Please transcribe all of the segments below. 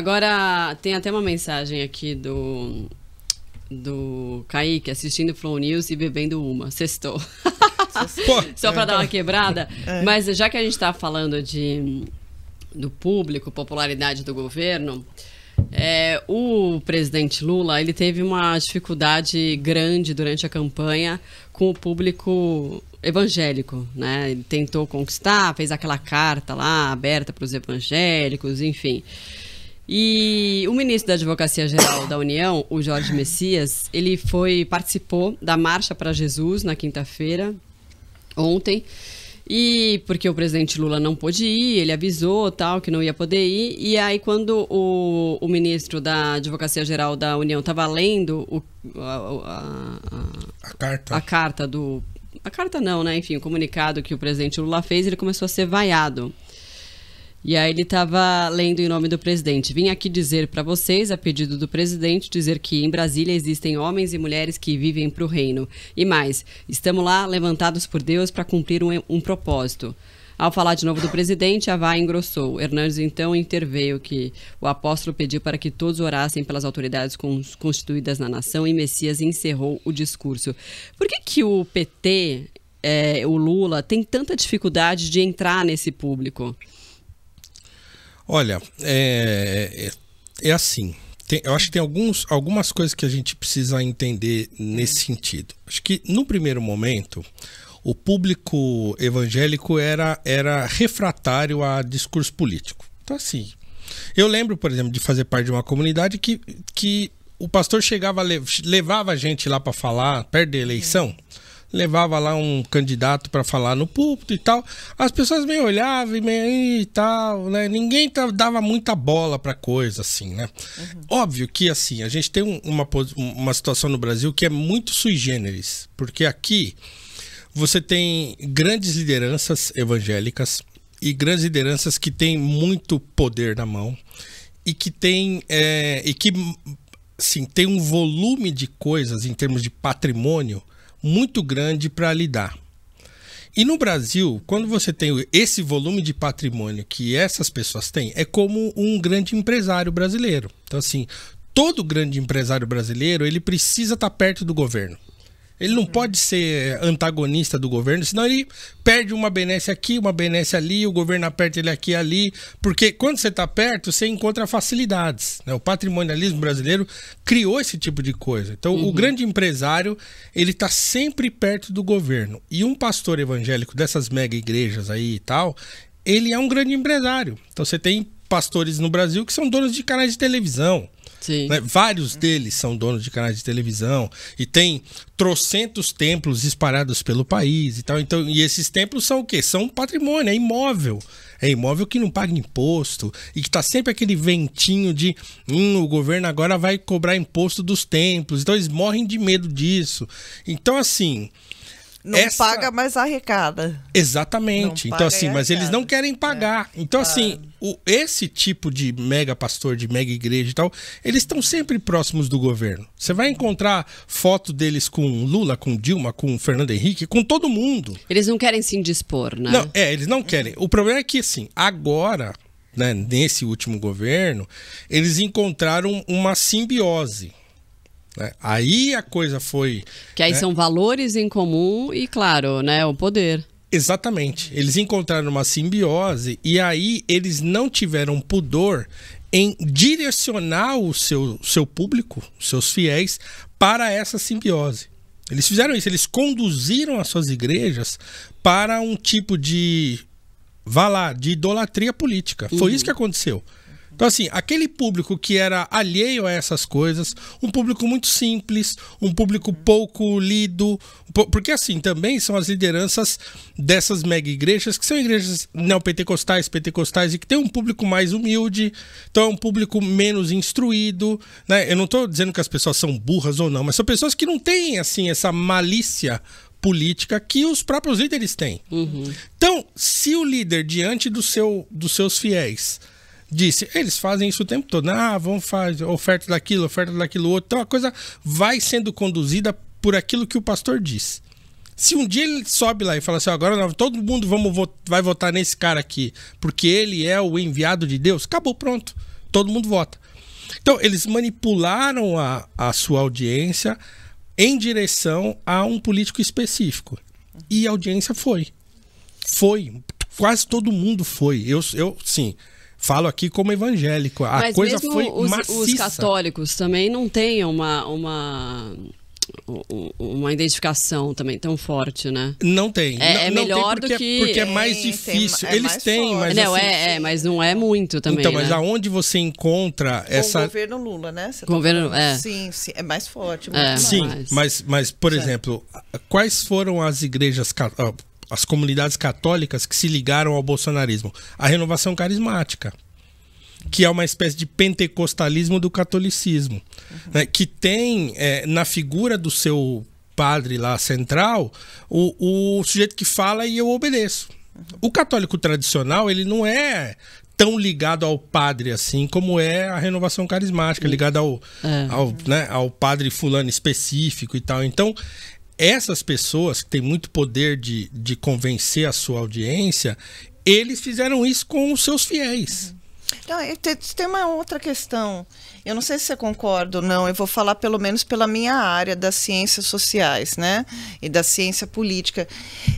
Agora, tem até uma mensagem aqui do do Kaique assistindo Flow News e bebendo uma. Sextou. Só para dar uma é. quebrada. É. Mas já que a gente está falando de, do público, popularidade do governo, é, o presidente Lula ele teve uma dificuldade grande durante a campanha com o público evangélico, né? Ele tentou conquistar, fez aquela carta lá aberta para os evangélicos, enfim. E o ministro da Advocacia Geral da União, o Jorge Messias, ele foi participou da Marcha para Jesus na quinta-feira, ontem. E porque o presidente Lula não pôde ir, ele avisou tal que não ia poder ir. E aí, quando o, o ministro da Advocacia Geral da União estava lendo o, a, a, a, carta. a carta do. A carta não, né? Enfim, o comunicado que o presidente Lula fez, ele começou a ser vaiado. E aí ele estava lendo em nome do presidente. Vim aqui dizer para vocês, a pedido do presidente, dizer que em Brasília existem homens e mulheres que vivem para o reino. E mais, estamos lá levantados por Deus para cumprir um, um propósito. Ao falar de novo do presidente, a vaia engrossou. Hernandes então interveio que o apóstolo pediu para que todos orassem pelas autoridades constituídas na nação e Messias encerrou o discurso. Por que, que o PT, é, eh, o Lula, tem tanta dificuldade de entrar nesse público? Olha, é, é, é assim. Tem, eu acho que tem alguns, algumas coisas que a gente precisa entender nesse sentido. Acho que, no primeiro momento, o público evangélico era, era refratário a discurso político. Então, assim. Eu lembro, por exemplo, de fazer parte de uma comunidade que, que o pastor chegava, levava a gente lá para falar, perto da eleição. É levava lá um candidato para falar no púlpito e tal. As pessoas meio olhavam e meio e tal, né? Ninguém tá, dava muita bola para coisa assim, né? Uhum. Óbvio que assim, a gente tem uma, uma situação no Brasil que é muito sui generis, porque aqui você tem grandes lideranças evangélicas e grandes lideranças que têm muito poder na mão e que têm é, e que sim tem um volume de coisas em termos de patrimônio muito grande para lidar. E no Brasil, quando você tem esse volume de patrimônio que essas pessoas têm, é como um grande empresário brasileiro. Então, assim, todo grande empresário brasileiro ele precisa estar tá perto do governo. Ele não pode ser antagonista do governo, senão ele perde uma benesse aqui, uma benesse ali, o governo aperta ele aqui e ali. Porque quando você está perto, você encontra facilidades. Né? O patrimonialismo brasileiro criou esse tipo de coisa. Então, uhum. o grande empresário, ele está sempre perto do governo. E um pastor evangélico dessas mega igrejas aí e tal, ele é um grande empresário. Então, você tem pastores no Brasil que são donos de canais de televisão né? Vários deles são donos de canais de televisão e tem trocentos templos espalhados pelo país e tal. Então, e esses templos são o quê? São patrimônio, é imóvel. É imóvel que não paga imposto e que está sempre aquele ventinho de hum, o governo agora vai cobrar imposto dos templos. Então eles morrem de medo disso. Então, assim, não Essa... paga, mas arrecada. Exatamente. Não então, assim, mas eles não querem pagar. É. Então, assim, o, esse tipo de mega pastor, de mega igreja e tal, eles estão sempre próximos do governo. Você vai encontrar foto deles com Lula, com Dilma, com Fernando Henrique, com todo mundo. Eles não querem se indispor, né? Não, é, eles não querem. O problema é que, assim, agora, né, nesse último governo, eles encontraram uma simbiose né? aí a coisa foi. Que aí né? são valores em comum e, claro, né, o poder. Exatamente. Eles encontraram uma simbiose e aí eles não tiveram pudor em direcionar o seu, seu público, seus fiéis, para essa simbiose. Eles fizeram isso, eles conduziram as suas igrejas para um tipo de, vá lá, de idolatria política. Uhum. Foi isso uhum. que aconteceu. Então, assim, aquele público que era alheio a essas coisas, um público muito simples, um público pouco lido, porque assim também são as lideranças dessas mega igrejas, que são igrejas neopentecostais, pentecostais, e que tem um público mais humilde, então é um público menos instruído. Né? Eu não estou dizendo que as pessoas são burras ou não, mas são pessoas que não têm assim essa malícia política que os próprios líderes têm. Uhum. Então, se o líder, diante do seu, dos seus fiéis, disse, eles fazem isso o tempo todo. Né? Ah, vamos fazer oferta daquilo, oferta daquilo outro. Então a coisa vai sendo conduzida por aquilo que o pastor diz. Se um dia ele sobe lá e fala assim, agora todo mundo vamos, vai votar nesse cara aqui, porque ele é o enviado de Deus, acabou, pronto. Todo mundo vota. Então, eles manipularam a, a sua audiência em direção a um político específico. E a audiência foi. Foi. Quase todo mundo foi. Eu, eu sim, Falo aqui como evangélico. A Mas coisa mesmo foi os, os católicos também não têm uma, uma uma identificação também tão forte, né? Não tem. É, não, é não melhor porque, do é que. Porque é mais tem, difícil. Tem, é Eles mais têm, forte. mas. Não, é, assim, é, é, mas não é muito também. Então, né? mas aonde você encontra Com essa. O governo Lula, né? Tá governo, é. Sim, sim, é mais forte. É, mais. Sim, mas, mas por exemplo, quais foram as igrejas as comunidades católicas que se ligaram ao bolsonarismo. A renovação carismática, que é uma espécie de pentecostalismo do catolicismo, uhum. né, que tem é, na figura do seu padre lá central o, o sujeito que fala e eu obedeço. Uhum. O católico tradicional, ele não é tão ligado ao padre assim como é a renovação carismática, ligada ao, é. ao, né, ao padre fulano específico e tal. Então, essas pessoas que têm muito poder de, de convencer a sua audiência, eles fizeram isso com os seus fiéis. Uhum então tem, uma outra questão. Eu não sei se você concorda ou não, eu vou falar pelo menos pela minha área das ciências sociais, né? E da ciência política.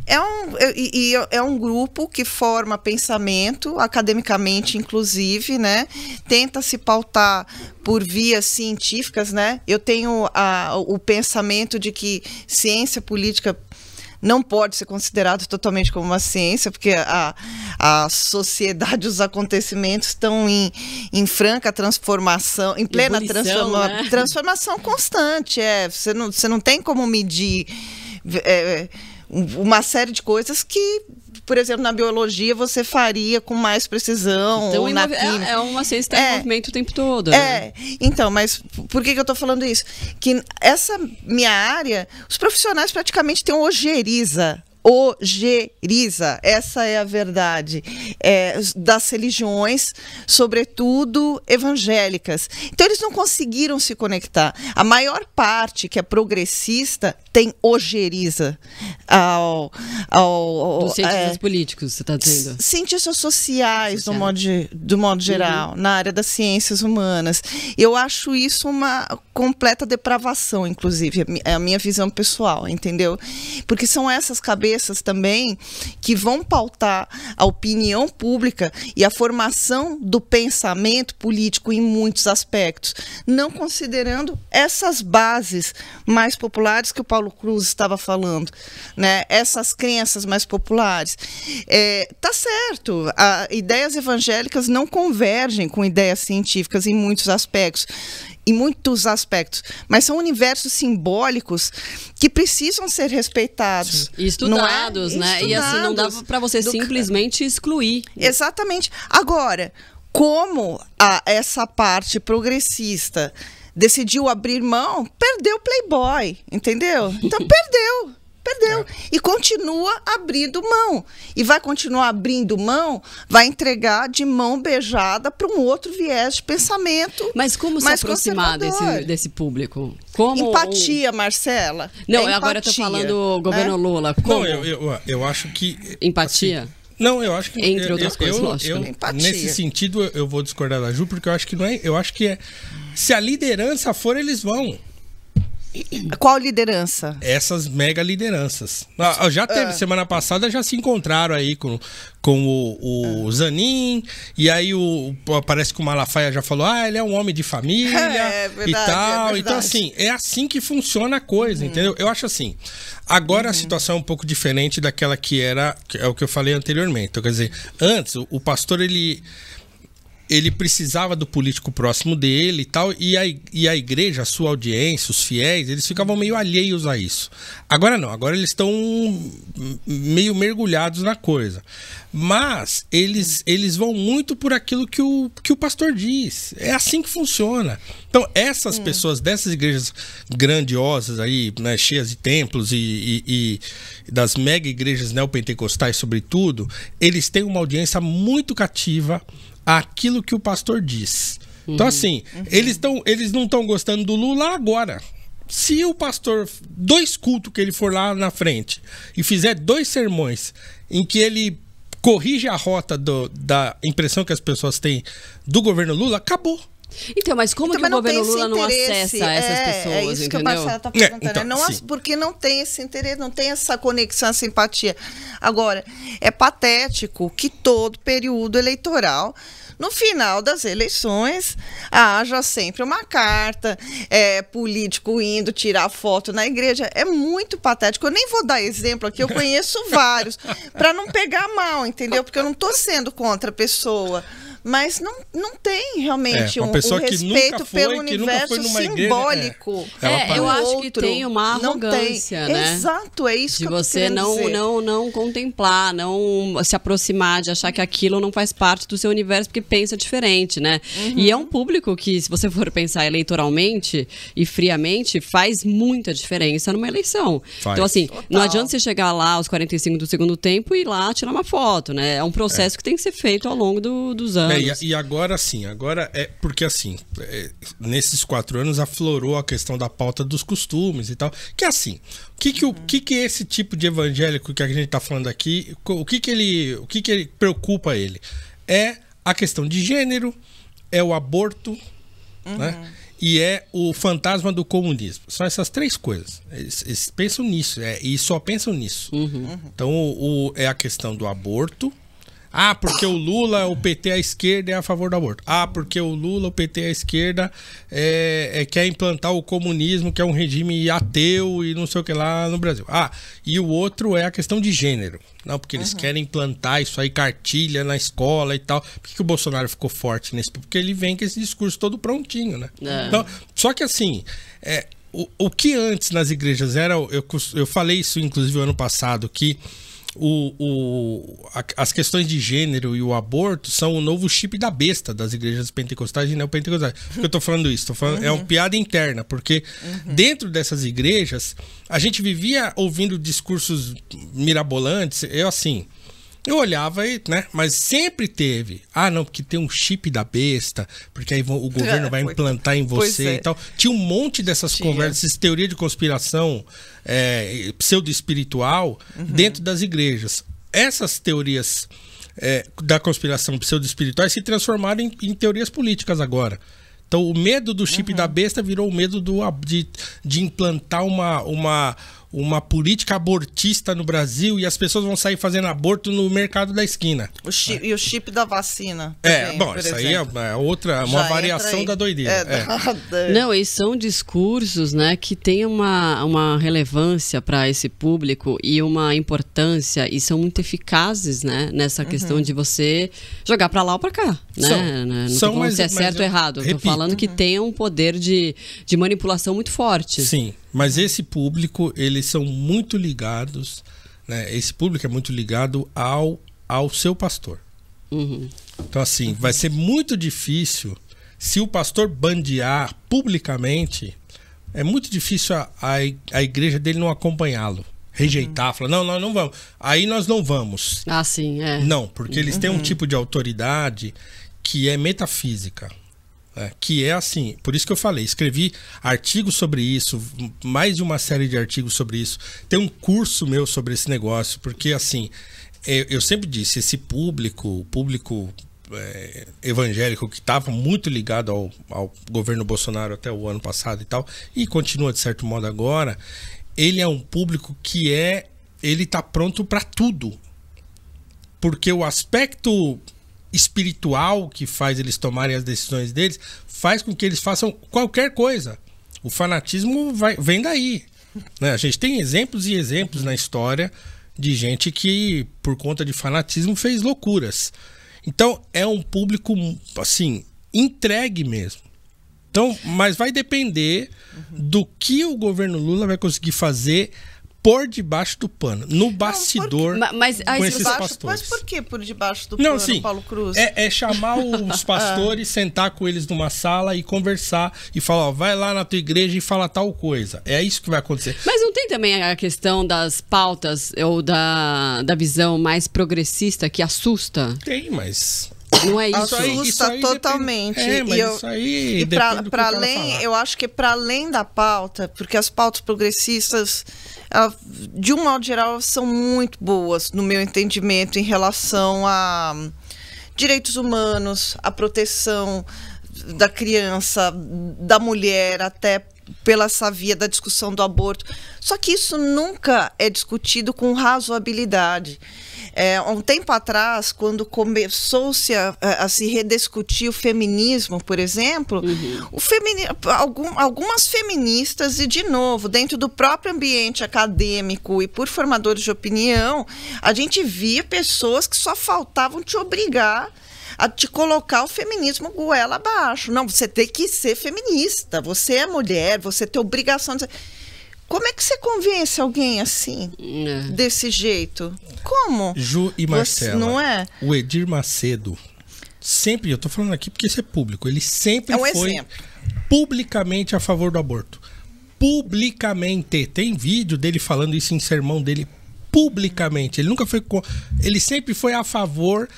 É um, e, é, é um grupo que forma pensamento, academicamente, inclusive, né? Tenta se pautar por vias científicas, né? Eu tenho a, o pensamento de que ciência política não pode ser considerado totalmente como uma ciência, porque a, a sociedade, os acontecimentos estão em, em franca transformação, em plena Ebulição, transforma, né? transformação constante. É, você, não, você não tem como medir. É, uma série de coisas que, por exemplo, na biologia você faria com mais precisão. Então, na É, é uma ciência que está é, em movimento o tempo todo. É. Né? É, então, mas por que, que eu estou falando isso? Que essa minha área, os profissionais praticamente têm ojeriza ojeriza, essa é a verdade, é, das religiões, sobretudo evangélicas. Então, eles não conseguiram se conectar. A maior parte que é progressista tem ojeriza ao. ao Dos cientistas é, políticos, você está dizendo? Cientistas sociais, Social. do modo, de, do modo geral, uhum. na área das ciências humanas. Eu acho isso uma completa depravação, inclusive, é, é a minha visão pessoal, entendeu? Porque são essas cabeças também que vão pautar a opinião pública e a formação do pensamento político em muitos aspectos, não considerando essas bases mais populares que o Paulo Paulo Cruz estava falando, né? essas crenças mais populares. É, tá certo, a, ideias evangélicas não convergem com ideias científicas em muitos aspectos em muitos aspectos, mas são universos simbólicos que precisam ser respeitados. E é? estudados, é? né? Estudados. E assim, não dava para você Do... simplesmente excluir. Exatamente. Agora, como a, essa parte progressista decidiu abrir mão, perdeu o Playboy, entendeu? Então perdeu. Perdeu. E continua abrindo mão. E vai continuar abrindo mão, vai entregar de mão beijada para um outro viés de pensamento. Mas como se aproximar desse, desse público? Como empatia, ou... Marcela. Não, é agora empatia, eu tô falando é? governo Lula. Como? Não, eu, eu, eu acho que. Empatia? Assim, não, eu acho que entre outras eu, coisas, eu, lógico. Eu, nesse sentido, eu vou discordar da Ju porque eu acho que não é. Eu acho que é se a liderança for, eles vão. Qual liderança? Essas mega lideranças. Ah, ah, já teve, ah. semana passada já se encontraram aí com, com o, o ah. Zanin, e aí o, parece que o Malafaia já falou, ah, ele é um homem de família é, é verdade, e é tal. É então, assim, é assim que funciona a coisa, uhum. entendeu? Eu acho assim, agora uhum. a situação é um pouco diferente daquela que era, que é o que eu falei anteriormente. Então, quer dizer, antes o, o pastor, ele ele precisava do político próximo dele e tal, e a, e a igreja, a sua audiência, os fiéis, eles ficavam meio alheios a isso. Agora não, agora eles estão meio mergulhados na coisa. Mas eles, eles vão muito por aquilo que o, que o pastor diz. É assim que funciona. Então, essas é. pessoas dessas igrejas grandiosas aí, né, cheias de templos e, e, e das mega igrejas neopentecostais, sobretudo, eles têm uma audiência muito cativa aquilo que o pastor diz. Então, uhum. Então, assim, uhum. eles, tão, eles não estão gostando do Lula agora. Se o pastor, dois cultos que ele for lá na frente e fizer dois sermões em que ele corrige a rota do, da impressão que as pessoas têm do governo Lula, acabou. Então, mas como então, que o governo Lula não acessa é, essas é pessoas, É isso entendeu? que a Marcela está perguntando. É, então, é, não, porque não tem esse interesse, não tem essa conexão, essa simpatia. Agora, é patético que todo período eleitoral no final das eleições haja sempre uma carta, é, político indo tirar foto na igreja. É muito patético. Eu nem vou dar exemplo aqui, eu conheço vários, para não pegar mal, entendeu? Porque eu não estou sendo contra a pessoa mas não, não tem realmente é, um, um, respeito foi, pelo universo simbólico. Igreja, é. é, é eu acho que tem uma arrogância, tem. né? Exato, é isso de que você não dizer. não não contemplar, não se aproximar, de achar que aquilo não faz parte do seu universo porque pensa diferente, né? Uhum. E é um público que, se você for pensar eleitoralmente e friamente, faz muita diferença numa eleição. Então, faz. Então assim, Total. não adianta você chegar lá aos 45 do segundo tempo e ir lá tirar uma foto, né? É um processo é. que tem que ser feito ao longo do, dos anos anos. É, e agora sim, agora é porque assim, é, nesses quatro anos aflorou a questão da pauta dos costumes e tal. Que é assim, o que que, o, que, que esse tipo de evangélico que a gente está falando aqui, o que que ele, o que que ele preocupa ele? É a questão de gênero, é o aborto, uhum. né? e é o fantasma do comunismo. São essas três coisas. Eles, eles pensam nisso é, e só pensam nisso. Uhum. Então, o, o, é a questão do aborto, ah, porque o Lula, o PT à esquerda é a favor do aborto. Ah, porque o Lula, o PT à esquerda é, é, quer implantar o comunismo, que é um regime ateu e não sei o que lá no Brasil. Ah, e o outro é a questão de gênero. Não, porque eles uhum. querem implantar isso aí, cartilha na escola e tal. Por que, que o Bolsonaro ficou forte nesse? Porque ele vem com esse discurso todo prontinho, né? É. Então, só que assim, é, o, o que antes nas igrejas era. Eu, eu falei isso, inclusive, ano passado, que o, o, a, as questões de gênero e o aborto são o novo chip da besta das igrejas pentecostais e neopentecostais. Por que eu tô falando isso? Tô falando, uhum. É uma uhum. piada interna, porque uhum. dentro dessas igrejas a gente vivia ouvindo discursos mirabolantes. Eu, assim, eu olhava e, né? Mas sempre teve. Ah, não, porque tem um chip da besta, porque aí o governo é, vai implantar em você é. e tal. Tinha um monte dessas Tinha. conversas, teoria de conspiração é, pseudo-espiritual uhum. dentro das igrejas. Essas teorias é, da conspiração pseudo espiritual se transformaram em, em teorias políticas agora. Então, o medo do chip uhum. da besta virou o medo do, de, de implantar uma, uma, uma política abortista no Brasil e as pessoas vão sair fazendo aborto no mercado da esquina. O chip, é. E o chip da vacina. É, bom, isso exemplo. aí é, é outra, uma Já variação da doideira. É, é. Não, e são discursos né, que têm uma, uma relevância para esse público e uma importância e são muito eficazes né, nessa uhum. questão de você jogar para lá ou para cá. Né? São, né, Não são, mas, se é, é certo ou errado. Estou falando uhum. que tem um poder de, de manipulação muito forte. Sim. Mas esse público, eles são muito ligados, né? Esse público é muito ligado ao, ao seu pastor. Uhum. Então, assim, vai ser muito difícil se o pastor bandear publicamente, é muito difícil a, a, a igreja dele não acompanhá-lo. Rejeitar, uhum. falar, não, nós não vamos. Aí nós não vamos. Ah, sim, é. Não, porque eles têm um uhum. tipo de autoridade que é metafísica. É, que é assim, por isso que eu falei, escrevi artigos sobre isso, mais de uma série de artigos sobre isso. Tem um curso meu sobre esse negócio, porque assim, é, eu, sempre disse, esse público, o público é, evangélico que estava muito ligado ao, ao governo Bolsonaro até o ano passado e tal, e continua de certo modo agora, ele é um público que é, ele está pronto para tudo. Porque o aspecto espiritual que faz eles tomarem as decisões deles faz com que eles façam qualquer coisa. O fanatismo vai, vem daí. Né? A gente tem exemplos e exemplos na história de gente que, por conta de fanatismo, fez loucuras. Então, é um público, assim, entregue mesmo. Então, mas vai depender do que o governo Lula vai conseguir fazer por debaixo do pano, no bastidor não, com esses pastores. Mas por que por debaixo do não, pano, sim, Paulo Cruz? É, é chamar os pastores, sentar com eles numa sala e conversar e falar, ó, vai lá na tua igreja e fala tal coisa. É isso que vai acontecer. Mas não tem também a questão das pautas ou da, da visão mais progressista que assusta? Tem, mas não é isso. Assusta isso totalmente. Depende, é, e eu, isso aí e pra, pra além, eu acho que para além da pauta, porque as pautas progressistas, de um modo geral, são muito boas, no meu entendimento, em relação a direitos humanos, a proteção da criança, da mulher, até pela essa via da discussão do aborto. Só que isso nunca é discutido com razoabilidade. É, um tempo atrás, quando começou-se a, a, se rediscutir o feminismo, por exemplo, uhum. o femini algum, algumas feministas, e de novo, dentro do próprio ambiente acadêmico e por formadores de opinião, a gente via pessoas que só faltavam te obrigar a te colocar o feminismo goela abaixo. Não, você tem que ser feminista, você é mulher, você tem obrigação de. Como é que você convence alguém assim, é. desse jeito? Como? Ju e Marcela. não é? O Edir Macedo, sempre, eu tô falando aqui porque isso é público, ele sempre é um foi exemplo. publicamente a favor do aborto. Publicamente. Tem vídeo dele falando isso em sermão dele publicamente. Ele nunca foi. Ele sempre foi a favor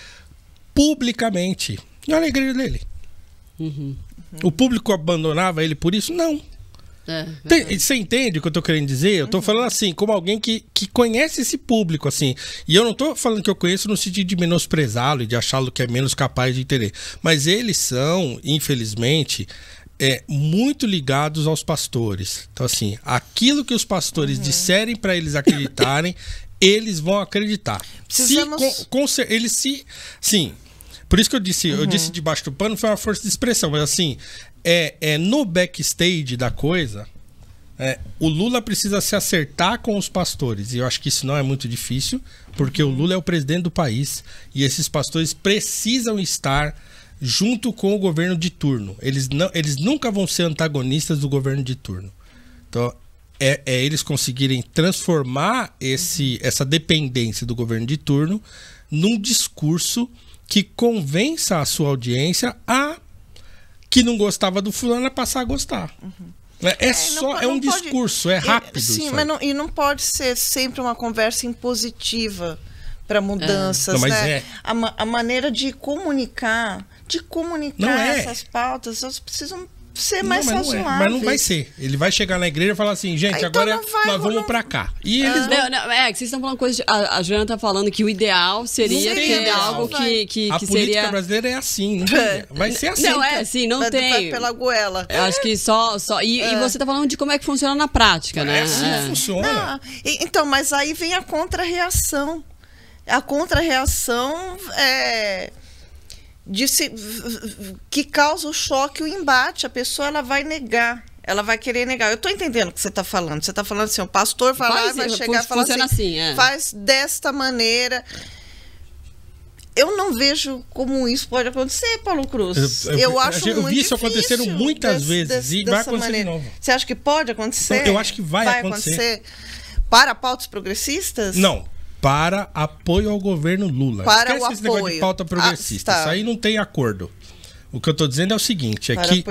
publicamente. E olha a igreja dele. Uhum. O público abandonava ele por isso? Não. É, você entende o que eu tô querendo dizer? Eu tô uhum. falando assim, como alguém que, que conhece esse público, assim. E eu não tô falando que eu conheço no sentido de menosprezá-lo e de achá-lo que é menos capaz de entender. Mas eles são, infelizmente, é, muito ligados aos pastores. Então, assim, aquilo que os pastores uhum. disserem para eles acreditarem, eles vão acreditar. Precisamos... Se, com, com, eles se. Sim, por isso que eu disse, uhum. eu disse debaixo do pano foi uma força de expressão, mas assim, é, é no backstage da coisa, é, o Lula precisa se acertar com os pastores. E eu acho que isso não é muito difícil, porque o Lula é o presidente do país e esses pastores precisam estar junto com o governo de turno. Eles, não, eles nunca vão ser antagonistas do governo de turno. Então, é, é eles conseguirem transformar esse, uhum. essa dependência do governo de turno num discurso que convença a sua audiência a que não gostava do fulano a é passar a gostar. Uhum. É, é, só é um pode, discurso, é rápido. sim, mas não, e não pode ser sempre uma conversa impositiva para mudanças, é. não, né? É. A, a, maneira de comunicar, de comunicar é. essas pautas, elas precisam ser mais não, mas não é. Mas não vai ser. Ele vai chegar na igreja e falar assim, gente, então agora nós vamos pra cá. E eles vão... Ah. não, não, é, que vocês estão falando coisa. De, a, a Joana tá falando que o ideal seria ter algo que, que, a que seria. política brasileira é assim, vai ser assim. Não, é assim, não tem. Vai pela goela. Eu acho que só. só e, e, é. você tá falando de como é que funciona na prática, né? É assim é. funciona. então, mas aí vem a contra-reação. A contra-reação é se, que causa o choque, o embate. A pessoa ela vai negar. Ela vai querer negar. Eu estou entendendo o que você está falando. Você está falando assim, o pastor vai faz, lá, vai é, chegar e falar assim, assim é. faz desta maneira. Eu não vejo como isso pode acontecer, Paulo Cruz. Eu, eu, eu acho eu, eu muito vi isso acontecendo muitas vezes e vai acontecer maneira. de novo. Você acha que pode acontecer? eu acho que vai, vai acontecer. acontecer. Para pautas progressistas? Não, para apoio ao governo Lula. Para Esquece o esse apoio. negócio de pauta ah, progressista. Ah, Isso aí não tem acordo. O que eu estou dizendo é o seguinte, é para que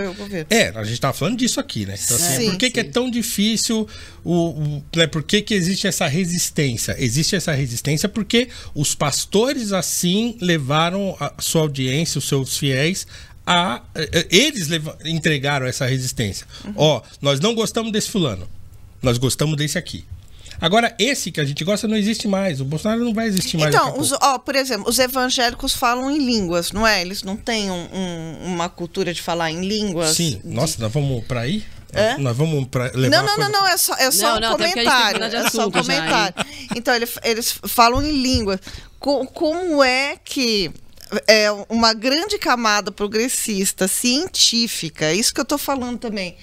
é, a gente estava tá falando disso aqui, né? Então, assim, sim, por que, que, é tão difícil o, o né, por que, que existe essa resistência? Existe essa resistência porque os pastores assim levaram a sua audiência, os seus fiéis a eh, eh, eles levam, entregaram essa resistência. Uhum. Ó, uhum. nós não gostamos desse fulano. Nós gostamos desse aqui. Agora, esse que a gente gosta não existe mais. O Bolsonaro não vai existir mais. Então, os, ó, por exemplo, os evangélicos falam em línguas, não é? Eles não têm um, um, uma cultura de falar em línguas. Sim, de... nossa, nós vamos para aí? É? Nós vamos para levar Não, não, coisa... não, não, é só, é só não, um não, comentário. É só um comentário. Já, então, ele, eles falam em língua. Co como é que é uma grande camada progressista, científica, é isso que eu estou falando também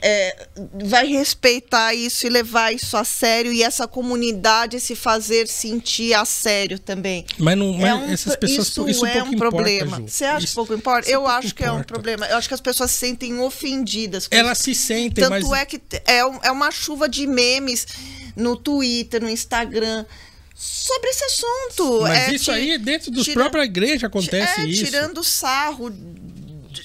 é, vai respeitar isso e levar isso a sério e essa comunidade se fazer sentir a sério também. Mas, não, mas é um, essas pessoas isso, isso é um importa, problema. Ju. Você acha isso, que pouco importa? Eu pouco acho importa. que é um problema. Eu acho que as pessoas se sentem ofendidas. Elas se sentem. Tanto mas... é que é, é uma chuva de memes no Twitter, no Instagram sobre esse assunto. Mas é, isso aí, dentro da própria igreja acontece é, isso. Tirando sarro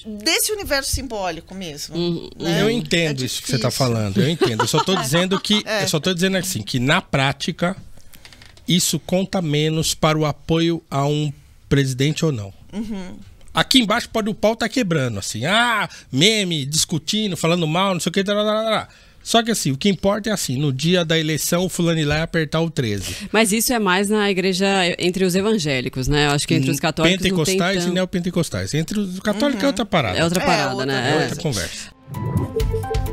desse universo simbólico mesmo. Uhum. Né? Eu é entendo é isso que você está falando, eu entendo. Eu só estou dizendo que. É. Eu só estou dizendo assim, que na prática, isso conta menos para o apoio a um presidente ou não. Uhum. Aqui embaixo pode o pau tá quebrando, assim, ah, meme, discutindo, falando mal, não sei o que, só que assim, o que importa é assim, no dia da eleição, o fulano ir lá e apertar o 13. Mas isso é mais na igreja eh, entre os evangélicos, né? Eu acho que entre os hum, católicos Pentecostais não tem tão... e neopentecostais. Entre os católicos é uhum. é outra parada. É outra é parada, é outra né? É outra conversa.